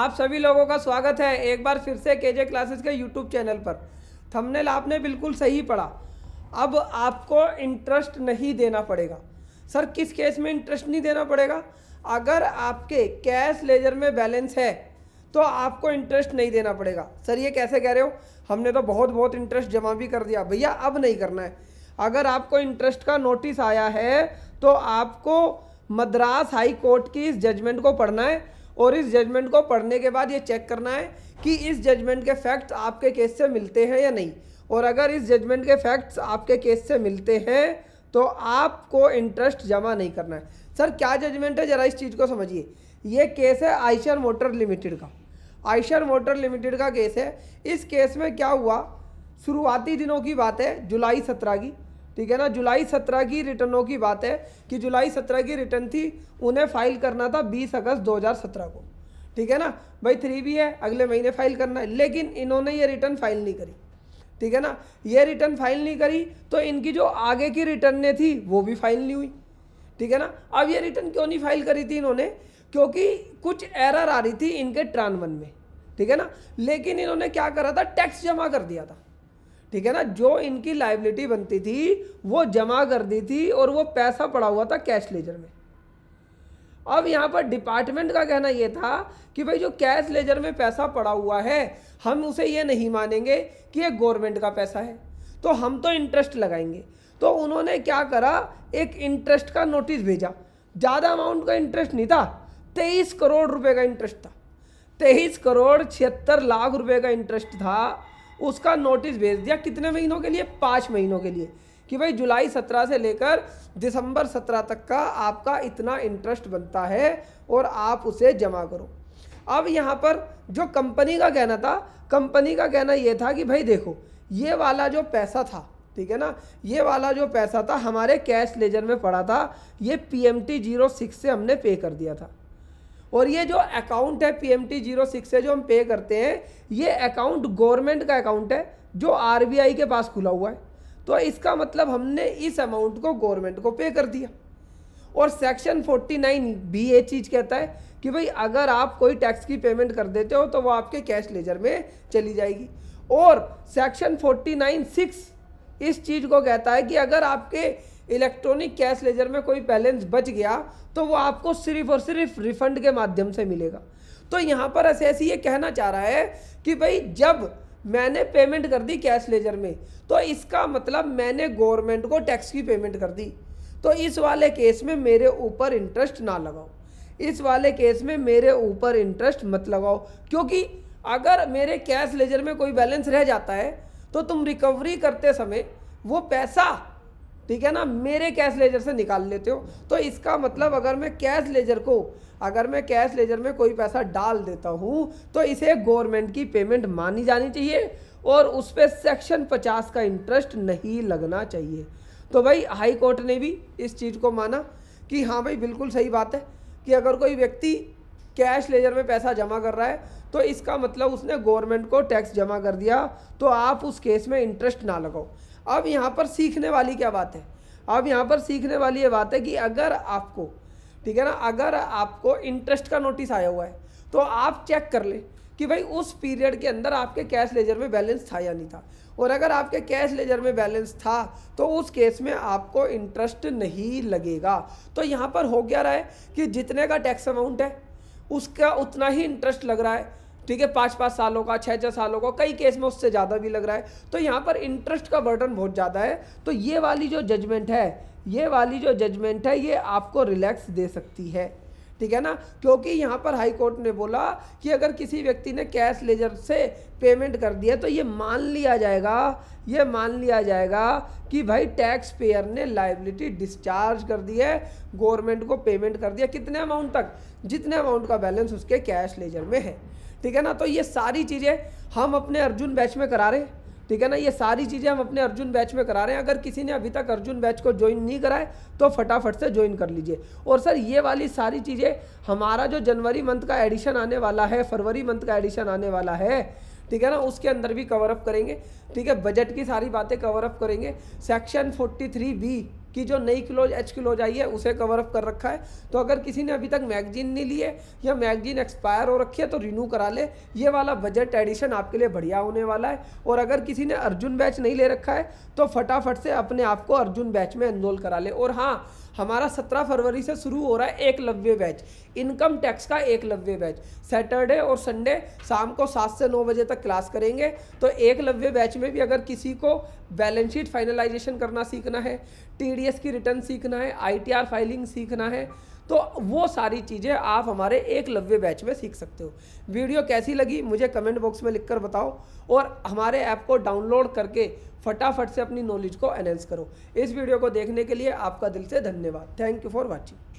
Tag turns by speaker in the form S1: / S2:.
S1: आप सभी लोगों का स्वागत है एक बार फिर से के जे क्लासेस के यूट्यूब चैनल पर थंबनेल आपने बिल्कुल सही पढ़ा अब आपको इंटरेस्ट नहीं देना पड़ेगा सर किस केस में इंटरेस्ट नहीं देना पड़ेगा अगर आपके कैश लेजर में बैलेंस है तो आपको इंटरेस्ट नहीं देना पड़ेगा सर ये कैसे कह रहे हो हमने तो बहुत बहुत इंटरेस्ट जमा भी कर दिया भैया अब नहीं करना है अगर आपको इंटरेस्ट का नोटिस आया है तो आपको मद्रास हाई कोर्ट की इस जजमेंट को पढ़ना है और इस जजमेंट को पढ़ने के बाद ये चेक करना है कि इस जजमेंट के फैक्ट्स आपके केस से मिलते हैं या नहीं और अगर इस जजमेंट के फैक्ट्स आपके केस से मिलते हैं तो आपको इंटरेस्ट जमा नहीं करना है सर क्या जजमेंट है ज़रा इस चीज़ को समझिए ये केस है आयशर मोटर लिमिटेड का आयशर मोटर लिमिटेड का केस है इस केस में क्या हुआ शुरुआती दिनों की बात है जुलाई सत्रह की ठीक है ना जुलाई सत्रह की रिटर्नों की बात है कि जुलाई सत्रह की रिटर्न थी उन्हें फाइल करना था बीस अगस्त 2017 को ठीक है ना भाई थ्री भी है अगले महीने फाइल करना है लेकिन इन्होंने ये रिटर्न फाइल नहीं करी ठीक है ना ये रिटर्न फाइल नहीं करी तो इनकी जो आगे की रिटर्न थी वो भी फाइल नहीं हुई ठीक है ना अब ये रिटर्न क्यों नहीं फाइल करी थी इन्होंने क्योंकि कुछ एरर आ रही थी इनके ट्रांवन में ठीक है ना लेकिन इन्होंने क्या करा था टैक्स जमा कर दिया था ठीक है ना जो इनकी लाइबिलिटी बनती थी वो जमा कर दी थी और वो पैसा पड़ा हुआ था कैश लेजर में अब यहाँ पर डिपार्टमेंट का कहना यह था कि भाई जो कैश लेजर में पैसा पड़ा हुआ है हम उसे ये नहीं मानेंगे कि ये गवर्नमेंट का पैसा है तो हम तो इंटरेस्ट लगाएंगे तो उन्होंने क्या करा एक इंटरेस्ट का नोटिस भेजा ज़्यादा अमाउंट का इंटरेस्ट नहीं था तेईस करोड़ रुपए का इंटरेस्ट था तेईस करोड़ छिहत्तर लाख रुपए का इंटरेस्ट था उसका नोटिस भेज दिया कितने महीनों के लिए पाँच महीनों के लिए कि भाई जुलाई सत्रह से लेकर दिसंबर सत्रह तक का आपका इतना इंटरेस्ट बनता है और आप उसे जमा करो अब यहाँ पर जो कंपनी का कहना था कंपनी का कहना ये था कि भाई देखो ये वाला जो पैसा था ठीक है ना ये वाला जो पैसा था हमारे कैश लेजर में पड़ा था ये P M T zero six से हमने पे कर दिया था और ये जो अकाउंट है P M T zero six है जो हम पे करते हैं ये अकाउंट गवर्नमेंट का अकाउंट है जो आर बी आई के पास खुला हुआ है तो इसका मतलब हमने इस अमाउंट को गवर्नमेंट को पे कर दिया और सेक्शन 49 भी ये चीज़ कहता है कि भाई अगर आप कोई टैक्स की पेमेंट कर देते हो तो वो आपके कैश लेजर में चली जाएगी और सेक्शन नाइन सिक्स इस चीज़ को कहता है कि अगर आपके इलेक्ट्रॉनिक कैश लेजर में कोई बैलेंस बच गया तो वो आपको सिर्फ और सिर्फ रिफंड के माध्यम से मिलेगा तो यहाँ पर ऐसे ऐसे ये कहना चाह रहा है कि भाई जब मैंने पेमेंट कर दी कैश लेजर में तो इसका मतलब मैंने गवर्नमेंट को टैक्स की पेमेंट कर दी तो इस वाले केस में मेरे ऊपर इंटरेस्ट ना लगाओ इस वाले केस में मेरे ऊपर इंटरेस्ट मत लगाओ क्योंकि अगर मेरे कैश लेजर में कोई बैलेंस रह जाता है तो तुम रिकवरी करते समय वो पैसा ठीक है ना मेरे कैश लेजर से निकाल लेते हो तो इसका मतलब अगर मैं कैश लेजर को अगर मैं कैश लेजर में कोई पैसा डाल देता हूँ तो इसे गवर्नमेंट की पेमेंट मानी जानी चाहिए और उस पर सेक्शन पचास का इंटरेस्ट नहीं लगना चाहिए तो भाई हाई कोर्ट ने भी इस चीज़ को माना कि हाँ भाई बिल्कुल सही बात है कि अगर कोई व्यक्ति कैश लेजर में पैसा जमा कर रहा है तो इसका मतलब उसने गवर्नमेंट को टैक्स जमा कर दिया तो आप उस केस में इंटरेस्ट ना लगाओ अब यहाँ पर सीखने वाली क्या बात है अब यहाँ पर सीखने वाली ये बात है कि अगर आपको ठीक है ना अगर आपको इंटरेस्ट का नोटिस आया हुआ है तो आप चेक कर लें कि भाई उस पीरियड के अंदर आपके कैश लेजर में बैलेंस था या नहीं था और अगर आपके कैश लेजर में बैलेंस था तो उस केस में आपको इंटरेस्ट नहीं लगेगा तो यहाँ पर हो क्या रहा है कि जितने का टैक्स अमाउंट है उसका उतना ही इंटरेस्ट लग रहा है ठीक है पाँच पाँच सालों का छः छः सालों का कई केस में उससे ज़्यादा भी लग रहा है तो यहाँ पर इंटरेस्ट का बर्डन बहुत ज़्यादा है तो ये वाली जो जजमेंट है ये वाली जो जजमेंट है ये आपको रिलैक्स दे सकती है ठीक है ना क्योंकि यहाँ पर हाई कोर्ट ने बोला कि अगर किसी व्यक्ति ने कैश लेजर से पेमेंट कर दिया तो ये मान लिया जाएगा ये मान लिया जाएगा कि भाई टैक्स पेयर ने लाइबिलिटी डिस्चार्ज कर दी है गवर्नमेंट को पेमेंट कर दिया कितने अमाउंट तक जितने अमाउंट का बैलेंस उसके कैश लेजर में है ठीक है ना तो ये सारी चीज़ें हम अपने अर्जुन बैच में करा रहे हैं ठीक है ना ये सारी चीज़ें हम अपने अर्जुन बैच में करा रहे हैं अगर किसी ने अभी तक अर्जुन बैच को ज्वाइन नहीं कराए तो फटाफट से ज्वाइन कर लीजिए और सर ये वाली सारी चीज़ें हमारा जो जनवरी मंथ का एडिशन आने वाला है फरवरी मंथ का एडिशन आने वाला है ठीक है ना उसके अंदर भी कवर अप करेंगे ठीक है बजट की सारी बातें कवर अप करेंगे सेक्शन फोर्टी थ्री बी कि जो नई क्लोज एच क्लोज आई है उसे कवर अप कर रखा है तो अगर किसी ने अभी तक मैगजीन नहीं ली है या मैगजीन एक्सपायर हो रखी है तो रिन्यू करा ले ये वाला बजट एडिशन आपके लिए बढ़िया होने वाला है और अगर किसी ने अर्जुन बैच नहीं ले रखा है तो फटाफट से अपने आप को अर्जुन बैच में एनरोल करा ले और हाँ हमारा सत्रह फरवरी से शुरू हो रहा है एक लव्य बैच इनकम टैक्स का एक लव्य बैच सैटरडे और संडे शाम को सात से नौ बजे तक क्लास करेंगे तो एक लव्य बैच में भी अगर किसी को बैलेंस शीट फाइनलाइजेशन करना सीखना है टी की रिटर्न सीखना है आई फाइलिंग सीखना है तो वो सारी चीज़ें आप हमारे एक लव्य बैच में सीख सकते हो वीडियो कैसी लगी मुझे कमेंट बॉक्स में लिखकर बताओ और हमारे ऐप को डाउनलोड करके फटाफट से अपनी नॉलेज को एनहेंस करो इस वीडियो को देखने के लिए आपका दिल से धन्यवाद थैंक यू फॉर वॉचिंग